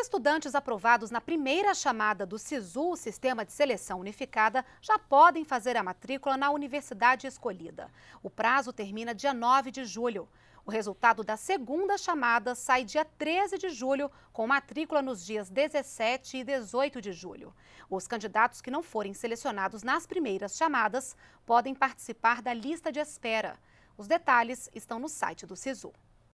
estudantes aprovados na primeira chamada do SISU, o Sistema de Seleção Unificada, já podem fazer a matrícula na universidade escolhida. O prazo termina dia 9 de julho. O resultado da segunda chamada sai dia 13 de julho, com matrícula nos dias 17 e 18 de julho. Os candidatos que não forem selecionados nas primeiras chamadas podem participar da lista de espera. Os detalhes estão no site do SISU.